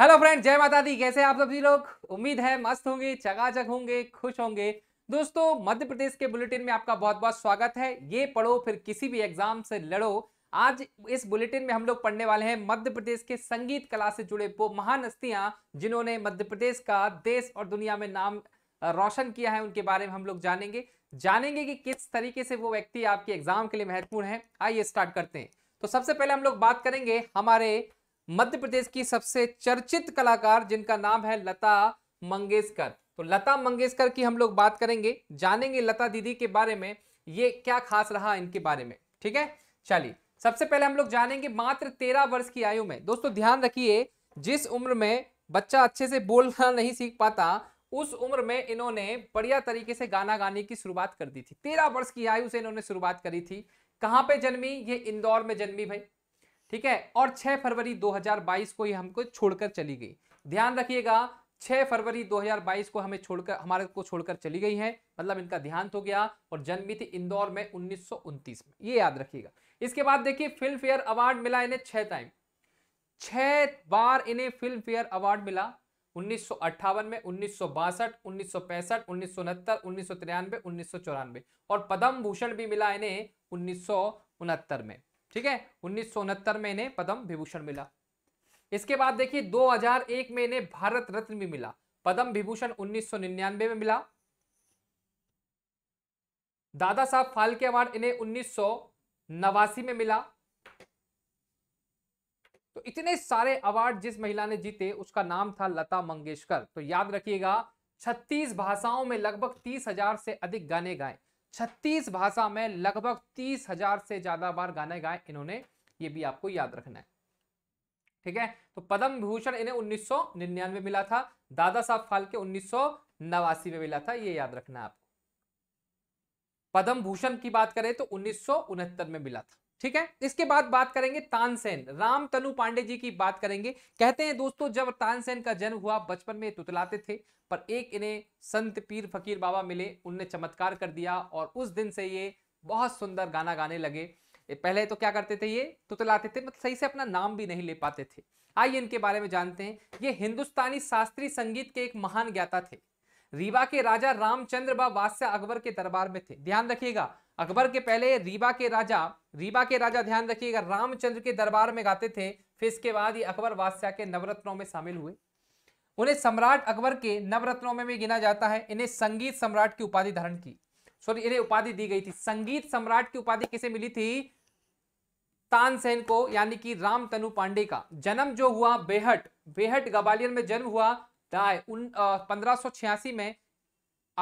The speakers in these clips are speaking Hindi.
हेलो फ्रेंड जय माता दी कैसे आप सभी लोग उम्मीद है मस्त होंगे चकाचक होंगे खुश होंगे दोस्तों मध्य प्रदेश के बुलेटिन में आपका बहुत बहुत स्वागत है ये पढ़ो फिर किसी भी एग्जाम से लड़ो आज इस बुलेटिन में हम लोग पढ़ने वाले हैं मध्य प्रदेश के संगीत कला से जुड़े वो महान हस्तियां जिन्होंने मध्य प्रदेश का देश और दुनिया में नाम रोशन किया है उनके बारे में हम लोग जानेंगे जानेंगे कि किस तरीके से वो व्यक्ति आपके एग्जाम के लिए महत्वपूर्ण है आइए स्टार्ट करते हैं तो सबसे पहले हम लोग बात करेंगे हमारे मध्य प्रदेश की सबसे चर्चित कलाकार जिनका नाम है लता मंगेशकर तो लता मंगेशकर की हम लोग बात करेंगे जानेंगे लता दीदी के बारे में ये क्या खास रहा इनके बारे में ठीक है चलिए सबसे पहले हम लोग जानेंगे मात्र तेरह वर्ष की आयु में दोस्तों ध्यान रखिए जिस उम्र में बच्चा अच्छे से बोलना नहीं सीख पाता उस उम्र में इन्होंने बढ़िया तरीके से गाना गाने की शुरुआत कर दी थी तेरह वर्ष की आयु से इन्होंने शुरुआत करी थी कहाँ पे जन्मी ये इंदौर में जन्मी भाई ठीक है और 6 फरवरी 2022 को ही हमको छोड़कर चली गई ध्यान रखिएगा 6 फरवरी 2022 को हमें छोड़कर हमारे को छोड़कर चली गई है मतलब इनका देहांत हो गया और जन्मी थी इंदौर में उन्नीस में ये याद रखिएगा इसके बाद देखिए फिल्म फेयर अवार्ड मिला इन्हें छह टाइम छह बार इन्हें फिल्म फेयर अवार्ड मिला उन्नीस में उन्नीस सौ बासठ उन्नीस सौ पैंसठ उन्नीस सौ उनहत्तर उन्नीस सौ तिरानवे उन्नीस सौ और पद्म भूषण भी मिला इन्हें उन्नीस में ठीक है उन्नीस में इन्हें पद्म विभूषण मिला इसके बाद देखिए 2001 में इन्हें भारत रत्न भी मिला पद्म विभूषण उन्नीस में मिला दादा साहब फाल्के अवार्ड इन्हें उन्नीस में मिला तो इतने सारे अवार्ड जिस महिला ने जीते उसका नाम था लता मंगेशकर तो याद रखिएगा 36 भाषाओं में लगभग तीस हजार से अधिक गाने गाए छत्तीस भाषा में लगभग तीस हजार से ज्यादा बार गाने गाए इन्होंने ये भी आपको याद रखना है ठीक है तो पद्म भूषण इन्हें सौ में मिला था दादा साहब फाल्के उन्नीस में मिला था ये याद रखना आपको पद्म भूषण की बात करें तो उन्नीस में मिला था ठीक है इसके बाद बात करेंगे तानसेन राम तनु पांडे जी की बात करेंगे कहते हैं दोस्तों जब तानसेन का जन्म हुआ बचपन में तुतलाते थे पर एक इन्हें संत पीर फकीर बाबा मिले उनने चमत्कार कर दिया और उस दिन से ये बहुत सुंदर गाना गाने लगे पहले तो क्या करते थे ये तुतलाते थे मतलब सही से अपना नाम भी नहीं ले पाते थे आइए इनके बारे में जानते हैं ये हिंदुस्तानी शास्त्रीय संगीत के एक महान ज्ञाता थे रीवा के राजा रामचंद्र व अकबर के दरबार में थे ध्यान रखिएगा अकबर के पहले रीवा के राजा रीवा के राजा ध्यान रखिएगा रामचंद्र के दरबार में गाते थे फिर इसके बाद ही अकबर बादशाह के नवरत्नों में शामिल हुए उन्हें सम्राट अकबर के नवरत्नों में भी गिना जाता है इन्हें संगीत सम्राट की उपाधि धारण की सॉरी इन्हें उपाधि दी गई थी संगीत सम्राट की उपाधि किसे मिली थी तानसेन को यानी कि राम तनु पांडे का जन्म जो हुआ बेहट बेहट ग्वालियर में जन्म हुआ पंद्रह उन पंद्रह में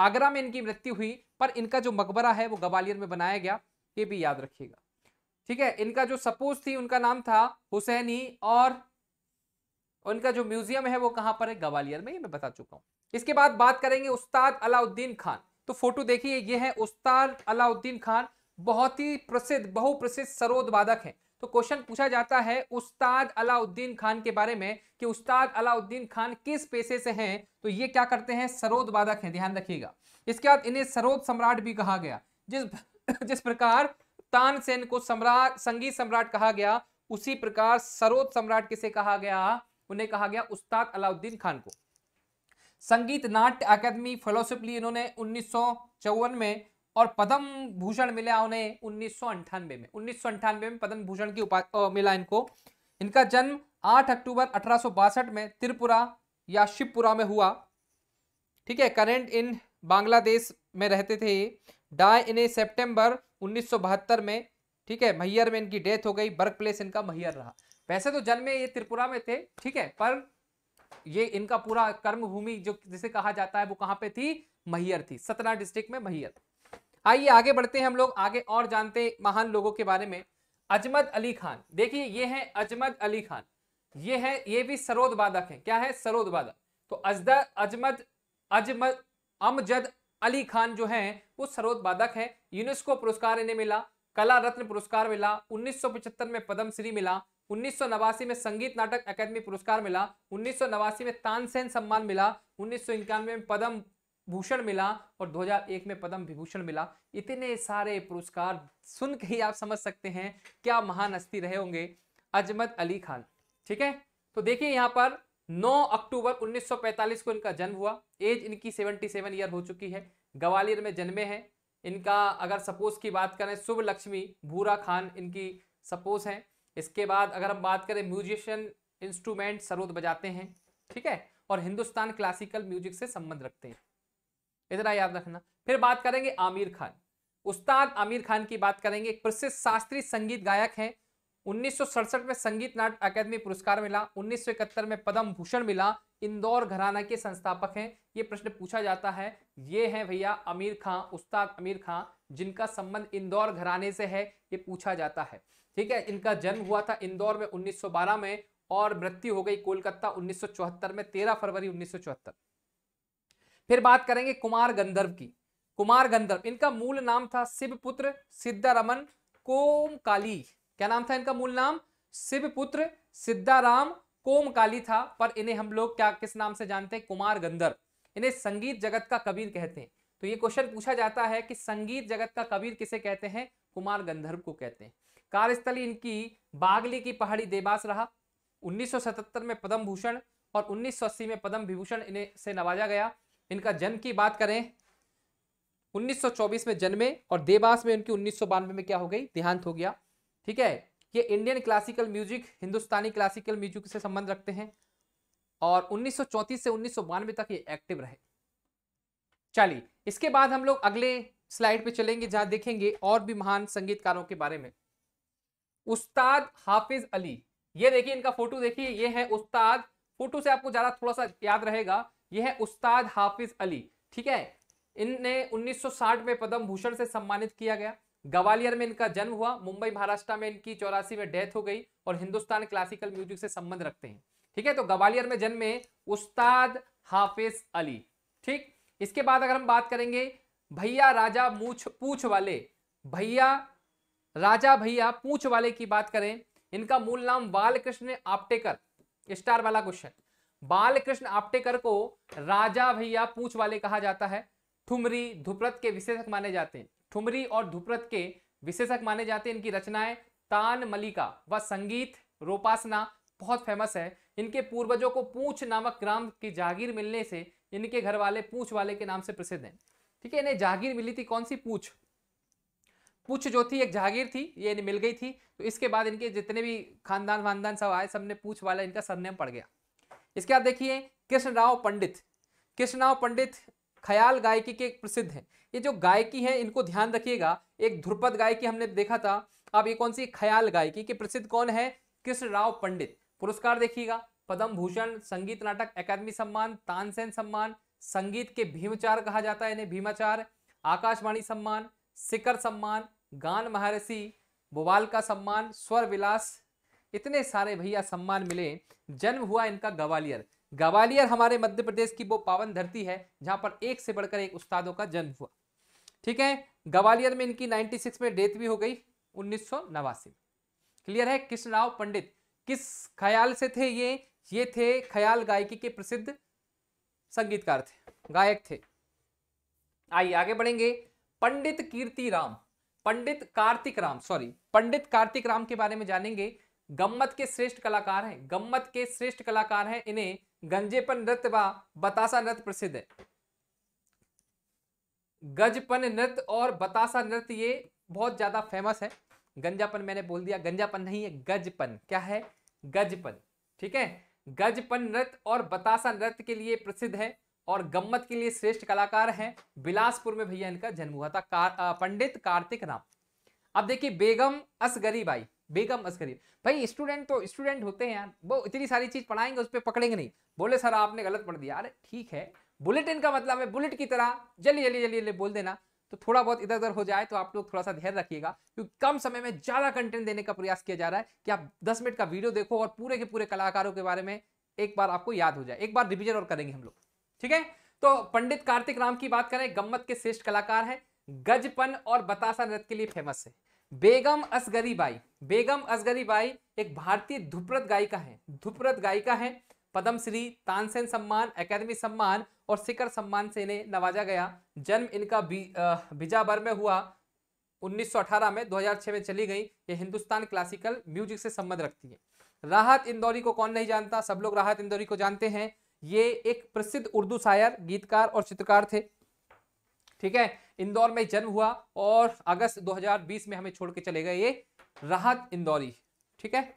आगरा में इनकी मृत्यु हुई पर इनका जो मकबरा है वो ग्वालियर में बनाया गया ये भी याद रखिएगा ठीक है इनका जो सपोज थी उनका नाम था हुसैनी और उनका जो म्यूजियम है वो कहां पर है ग्वालियर में ये मैं बता चुका हूं इसके बाद बात करेंगे उस्ताद अलाउद्दीन खान तो फोटो देखिए ये है उस्ताद अलाउद्दीन खान बहुत ही प्रसिद्ध बहुप्रसिद्ध सरोद वादक है तो क्वेश्चन पूछा जाता है उस्ताद अलाउद्दीन खान के बारे में कि उस्ताद अलाउद्दीन खान किस पेशे से हैं तो ये क्या करते हैं सरोद वादक हैं ध्यान रखिएगा इसके बाद इन्हें सरोद सम्राट भी कहा गया जिस जिस प्रकार तानसेन को सम्राट संगीत सम्राट कहा गया उसी प्रकार सरोद सम्राट किसे कहा गया उन्हें कहा गया उस्ताद अलाउद्दीन खान को संगीत नाट्य अकादमी फेलोशिपली ली इन्होंने उन्नीस में और पद्म भूषण मिला उन्हें उन्नीस में उन्नीस में पद्म भूषण की उपाधि मिला इनको इनका जन्म 8 अक्टूबर अठारह में त्रिपुरा या शिवपुरा में हुआ ठीक है करेंट इन बांग्लादेश में रहते थे डाई इन्हें सितंबर उन्नीस में ठीक है मैयर में इनकी डेथ हो गई वर्क प्लेस इनका मैयर रहा वैसे तो जन्मे ये त्रिपुरा में थे ठीक है पर ये इनका पूरा कर्म भूमि जो जिसे कहा जाता है वो कहां पे थी मैयर थी सतना डिस्ट्रिक्ट में मैयर आइए आगे बढ़ते हैं हम लोग आगे और जानते महान लोगों के बारे में अजमद अली खान देखिए ये है अजमद अली खान ये है ये भी सरोद वादक है क्या है सरोद वादक तो अजद अजमद अजमद अमजद अली खान जो हैं वो सरोत बाधक हैं यूनेस्को पुरस्कार इन्हें मिला कला रत्न पुरस्कार मिला उन्नीस में पद्मश्री मिला उन्नीस में संगीत नाटक अकादमी पुरस्कार मिला उन्नीस में तानसेन सम्मान मिला उन्नीस में पद्म भूषण मिला और 2001 में पद्म विभूषण मिला इतने सारे पुरस्कार सुन के ही आप समझ सकते हैं क्या महान हस्ती रहे होंगे अजमत अली खान ठीक है तो देखिए यहाँ पर 9 अक्टूबर 1945 को इनका जन्म हुआ एज इनकी 77 ईयर हो चुकी है ग्वालियर में जन्मे हैं इनका अगर सपोज की बात करें शुभ लक्ष्मी भूरा खान इनकी सपोज हैं इसके बाद अगर हम बात करें म्यूजिशियन इंस्ट्रूमेंट सरोद बजाते हैं ठीक है और हिंदुस्तान क्लासिकल म्यूजिक से संबंध रखते हैं इतना याद रखना फिर बात करेंगे आमिर खान उस्ताद आमिर खान की बात करेंगे एक प्रसिद्ध शास्त्रीय संगीत गायक हैं उन्नीस में संगीत नाट्य अकादमी पुरस्कार मिला उन्नीस में पद्म भूषण मिला इंदौर घराना के संस्थापक हैं ये प्रश्न पूछा जाता है ये हैं भैया अमीर खां उस्ताद अमीर खां जिनका संबंध इंदौर घराने से है ये पूछा जाता है ठीक है इनका जन्म हुआ था इंदौर में 1912 में और मृत्यु हो गई कोलकाता 1974 में 13 फरवरी 1974 फिर बात करेंगे कुमार गंधर्व की कुमार गंधर्व इनका मूल नाम था शिवपुत्र सिद्धारमन कोमकाली क्या नाम था इनका मूल नाम शिवपुत्र सिद्धाराम कोमकाली था पर इन्हें हम लोग क्या किस नाम से जानते हैं कुमार गंधर इन्हें संगीत जगत का कबीर कहते हैं तो ये क्वेश्चन पूछा जाता है कि संगीत जगत का कबीर किसे कहते हैं कुमार गंधर्व को कहते हैं कार्यस्थली इनकी बागली की पहाड़ी देवास रहा 1977 में पद्म भूषण और 1980 में पद्म विभूषण इन्हें से नवाजा गया इनका जन्म की बात करें 1924 में जन्मे और देवास में उनकी उन्नीस में क्या हो गई देहांत हो गया ठीक है ये Indian classical music Hindustani classical music से संबंध रखते हैं और 1934 से उन्नीस तक ये एक्टिव रहे चलिए इसके बाद हम लोग अगले स्लाइड पे चलेंगे जहां देखेंगे और भी महान संगीतकारों के बारे में उस्ताद हाफिज अली ये देखिए इनका फोटो देखिए ये है उस्ताद फोटो से आपको ज्यादा थोड़ा सा याद रहेगा ये है उस्ताद हाफिज अली ठीक है इनने 1960 में पद्म भूषण से सम्मानित किया गया ग्वालियर में इनका जन्म हुआ मुंबई महाराष्ट्र में इनकी चौरासी में डेथ हो गई और हिंदुस्तान क्लासिकल म्यूजिक से संबंध रखते हैं ठीक है तो ग्वालियर में जन्मे उस्ताद हाफिज अली ठीक इसके बाद अगर हम बात करेंगे भैया राजा मूछ पूछ वाले भैया राजा भैया पूछ वाले की बात करें इनका मूल नाम बालकृष्ण आपटेकर स्टार वाला क्वेश्चन बालकृष्ण आपटेकर को राजा भैया पूछ वाले कहा जाता है ठुमरी धुप्रत के विशेषक माने जाते हैं ठुमरी और धुप्रत के विशेषक माने जाते हैं इनकी रचनाएं तान मलिका व संगीत रोपासना बहुत फेमस है इनके पूर्वजों को पूछ नामक ग्राम की जागीर मिलने से इनके घर वाले पूछ वाले के नाम से प्रसिद्ध हैं ठीक है इन्हें जागीर मिली थी कौन सी पूछ पूछ जो थी एक जागीर थी ये इन्हें मिल गई थी तो इसके बाद इनके जितने भी खानदान वानदान सब आए सबने पूछ वाला इनका सरनेम पड़ गया इसके बाद देखिए कृष्णराव पंडित कृष्णराव पंडित ख्याल गायकी के प्रसिद्ध हैं ये जो गायकी है इनको ध्यान रखिएगा एक ध्रुपद गायकी हमने देखा था अब ये कौन सी ख्याल गायकी के प्रसिद्ध कौन है कृष्ण राव पंडित पुरस्कार देखिएगा पद्म भूषण संगीत नाटक अकादमी सम्मान तानसेन सम्मान संगीत के भीमचार कहा जाता है इन्हें भीमाचार आकाशवाणी सम्मान शिखर सम्मान गान महर्षि बोवाल का सम्मान स्वर विलास इतने सारे भैया सम्मान मिले जन्म हुआ इनका ग्वालियर ग्वालियर हमारे मध्य प्रदेश की वो पावन धरती है जहां पर एक से बढ़कर एक उस्तादों का जन्म हुआ ठीक है ग्वालियर में इनकी 96 में डेथ भी हो गई उन्नीस क्लियर है कृष्णराव पंडित किस ख्याल से थे ये ये थे ख्याल गायकी के प्रसिद्ध संगीतकार थे गायक थे आइए आगे बढ़ेंगे पंडित कीर्ति राम पंडित कार्तिक राम सॉरी पंडित कार्तिक राम के बारे में जानेंगे गम्मत के श्रेष्ठ कलाकार हैं गम्मत के श्रेष्ठ कलाकार हैं इन्हें गंजेपन नृत्य व बतासा नृत्य प्रसिद्ध है गजपन नृत्य और बतासा नृत्य ये बहुत ज्यादा फेमस है गंजापन मैंने बोल दिया गंजापन नहीं है गजपन क्या है गजपन ठीक है गजपन नृत्य और बतासा नृत्य के लिए प्रसिद्ध है और गम्मत के लिए श्रेष्ठ कलाकार हैं बिलासपुर में भैया इनका जन्म हुआ था कार, पंडित कार्तिक राम अब देखिए बेगम असगरी बाई बेगम अस्करी भाई स्टूडेंट तो स्टूडेंट होते हैं यार वो इतनी सारी चीज़ पढ़ाएंगे उस पर पकड़ेंगे नहीं बोले सर आपने गलत पढ़ दिया अरे ठीक है बुलेटिन का मतलब है बुलेट की तरह जल्दी जल्दी जल्दी जल्दी बोल देना तो थोड़ा बहुत इधर उधर हो जाए तो आप लोग थोड़ा सा ध्यान रखिएगा क्योंकि कम समय में ज़्यादा कंटेंट देने का प्रयास किया जा रहा है कि आप 10 मिनट का वीडियो देखो और पूरे के पूरे कलाकारों के बारे में एक बार आपको याद हो जाए एक बार रिविजन और करेंगे हम लोग ठीक है तो पंडित कार्तिक राम की बात करें गम्मत के श्रेष्ठ कलाकार है गजपन और बतासा नृत्य के लिए फेमस है बेगम असगरी बाई बेगम असगरी बाई एक भारतीय धुप्रत गायिका है धुप्रत गायिका है पद्मश्री तानसेन सम्मान एकेडमी सम्मान और शिखर सम्मान से इन्हें नवाजा गया जन्म इनका बीजाबर में हुआ 1918 में 2006 में चली गई ये हिंदुस्तान क्लासिकल म्यूजिक से संबंध रखती है राहत इंदौरी को कौन नहीं जानता सब लोग राहत इंदौरी को जानते हैं ये एक प्रसिद्ध उर्दू शायर गीतकार और चित्रकार थे ठीक है इंदौर में जन्म हुआ और अगस्त 2020 में हमें छोड़ के चले गए ये राहत इंदौरी ठीक है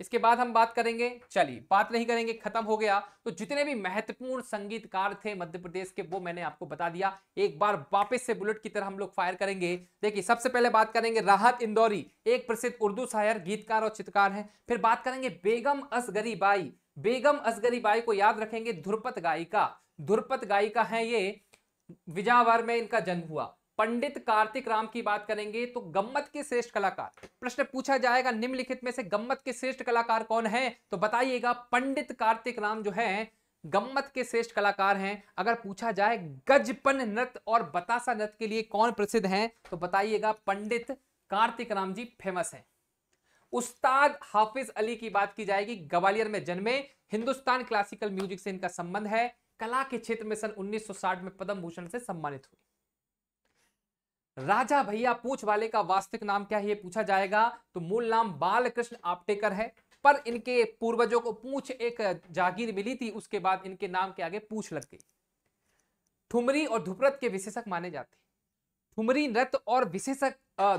इसके बाद हम बात करेंगे चलिए बात नहीं करेंगे खत्म हो गया तो जितने भी महत्वपूर्ण संगीतकार थे मध्य प्रदेश के वो मैंने आपको बता दिया एक बार वापस से बुलेट की तरह हम लोग फायर करेंगे देखिए सबसे पहले बात करेंगे राहत इंदौरी एक प्रसिद्ध उर्दू शायर गीतकार और चित्रकार है फिर बात करेंगे बेगम असगरी बाई बेगम असगरी बाई को याद रखेंगे ध्रुपत गायिका ध्रुपत गायिका है ये विजावर में इनका जन्म हुआ पंडित कार्तिक राम की बात करेंगे तो गम्मत के श्रेष्ठ कलाकार प्रश्न पूछा जाएगा निम्नलिखित में से गम्मत के श्रेष्ठ कलाकार कौन है तो बताइएगा पंडित कार्तिक राम जो है गम्मत के श्रेष्ठ कलाकार हैं अगर पूछा जाए गजपन नृत्य और बतासा नृत्य के लिए कौन प्रसिद्ध हैं तो बताइएगा पंडित कार्तिक राम जी फेमस हैं उस्ताद हाफिज अली की बात की जाएगी ग्वालियर में जन्मे हिंदुस्तान क्लासिकल म्यूजिक से इनका संबंध है कला के क्षेत्र में सन 1960 में पद्म भूषण से सम्मानित हुई राजा भैया पूछ वाले का वास्तविक नाम क्या है ये पूछा जाएगा तो मूल नाम बालकृष्ण आपटेकर है पर इनके पूर्वजों को पूछ एक जागीर मिली थी उसके बाद इनके नाम के आगे पूछ लग गई ठुमरी और धुपरत के विशेषक माने जाते ठुमरी नृत्य और विशेषक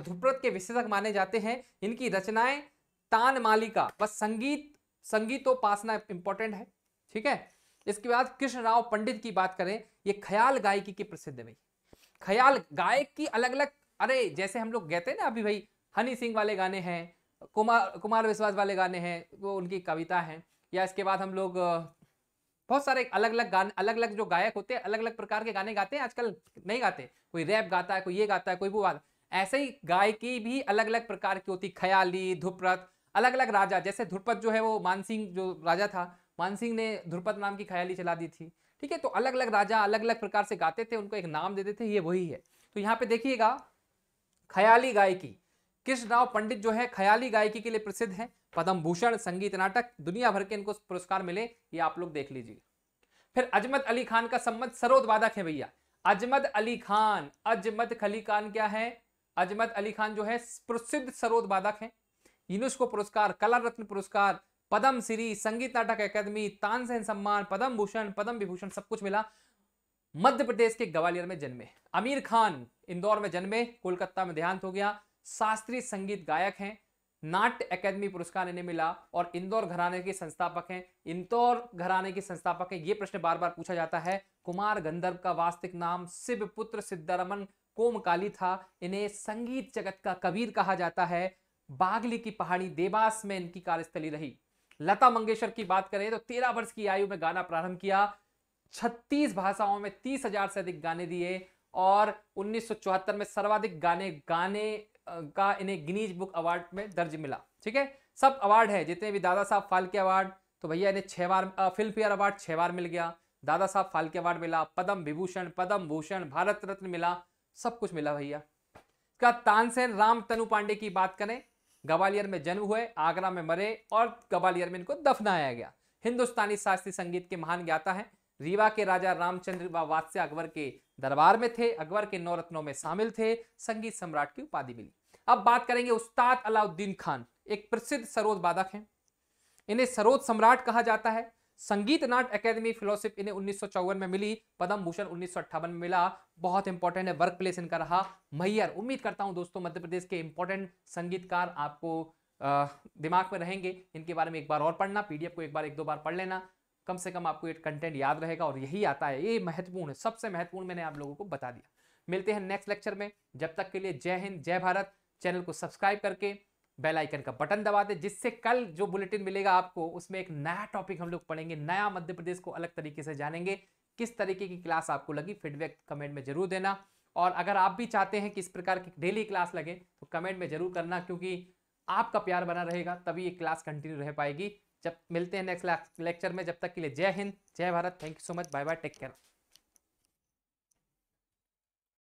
धुपरत के विशेषक माने जाते हैं इनकी रचनाएं तान मालिका बस संगीत संगीतोपासना इंपॉर्टेंट है ठीक है इसके बाद कृष्ण राव पंडित की बात करें ये ख्याल गायकी की प्रसिद्ध है ख्याल गायक की अलग अलग अरे जैसे हम लोग कहते हैं ना अभी भाई हनी सिंह वाले गाने हैं कुमार कुमार विश्वास वाले गाने हैं वो उनकी कविता है या इसके बाद हम लोग बहुत सारे अलग अलग गाने अलग अलग जो गायक होते हैं अलग अलग प्रकार के गाने गाते हैं आजकल नहीं गाते कोई रैप गाता है कोई ये गाता है कोई वो गाता ऐसे ही गायकी भी अलग अलग प्रकार की होती ख्याली धुप्रत अलग अलग राजा जैसे धुरपत जो है वो मानसिंह जो राजा था मानसिंह ने ध्रुपद नाम की ख्याली चला दी थी ठीक है तो अलग अलग राजा अलग अलग प्रकार से गाते थे उनको एक नाम देते थे ये वही है तो यहाँ पे देखिएगा ख्याली गायकी कृष्णराव पंडित जो है ख्याली गायकी के लिए प्रसिद्ध है पद्म भूषण संगीत नाटक दुनिया भर के इनको पुरस्कार मिले ये आप लोग देख लीजिए फिर अजमत अली खान का संबंध सरोद वादक है भैया अजमत अली खान अजमत खली खान क्या है अजमत अली खान जो है प्रसिद्ध सरोद वादक है यूनेस्को पुरस्कार कला रत्न पुरस्कार पदम श्री संगीत नाटक अकादमी तानसेन सम्मान पदम भूषण पदम विभूषण सब कुछ मिला मध्य प्रदेश के ग्वालियर में जन्मे आमिर खान इंदौर में जन्मे कोलकाता में देहांत हो गया शास्त्रीय संगीत गायक हैं नाट्य अकादमी पुरस्कार इन्हें मिला और इंदौर घराने के संस्थापक हैं इंदौर घराने के संस्थापक हैं ये प्रश्न बार बार पूछा जाता है कुमार गंधर्व का वास्तविक नाम शिव पुत्र सिद्धारमन कोमकाली था इन्हें संगीत जगत का कबीर कहा जाता है बागली की पहाड़ी देवास में इनकी कार्यस्थली रही लता मंगेशकर की बात करें तो तेरह वर्ष की आयु में गाना प्रारंभ किया छत्तीस भाषाओं में तीस हजार से अधिक गाने दिए और उन्नीस में सर्वाधिक गाने गाने का इन्हें गिनीज बुक अवार्ड में दर्ज मिला ठीक है सब अवार्ड है जितने भी दादा साहब फालके अवार्ड तो भैया इन्हें छह बार फिल्म फेयर अवार्ड छह बार मिल गया दादा साहब फालके अवार्ड मिला पद्म विभूषण पद्म भूषण भारत रत्न मिला सब कुछ मिला भैया क्या तानसेन राम तनु पांडे की बात करें ग्वालियर में जन्म हुए आगरा में मरे और ग्वालियर में इनको दफनाया गया हिंदुस्तानी शास्त्रीय संगीत के महान ज्ञाता है रीवा के राजा रामचंद्र व वात्स्य अकबर के दरबार में थे अकबर के नौरत्नों में शामिल थे संगीत सम्राट की उपाधि मिली अब बात करेंगे उस्ताद अलाउद्दीन खान एक प्रसिद्ध सरोद वादक हैं इन्हें सरोद सम्राट कहा जाता है संगीत नाट अकेदमी फिलोसिप इन्हें उन्नीस में मिली पद्म भूषण उन्नीस में मिला बहुत इंपॉर्टेंट है वर्क प्लेस इनका रहा मैयर उम्मीद करता हूं दोस्तों मध्य प्रदेश के इंपॉर्टेंट संगीतकार आपको दिमाग में रहेंगे इनके बारे में एक बार और पढ़ना पीडीएफ को एक बार एक दो बार पढ़ लेना कम से कम आपको ये कंटेंट याद रहेगा और यही आता है ये महत्वपूर्ण है सबसे महत्वपूर्ण मैंने आप लोगों को बता दिया मिलते हैं नेक्स्ट लेक्चर में जब तक के लिए जय हिंद जय भारत चैनल को सब्सक्राइब करके बेल आइकन का बटन दबा दें जिससे कल जो बुलेटिन मिलेगा आपको उसमें एक नया टॉपिक हम लोग पढ़ेंगे नया मध्य प्रदेश को अलग तरीके से जानेंगे किस तरीके की क्लास आपको लगी फीडबैक कमेंट में जरूर देना और अगर आप भी चाहते हैं कि इस प्रकार की डेली क्लास लगे तो कमेंट में जरूर करना क्योंकि आपका प्यार बना रहेगा तभी ये क्लास कंटिन्यू रह पाएगी जब मिलते हैं नेक्स्ट लेक्चर में जब तक के लिए जय हिंद जय Bharat thank you so much bye bye take care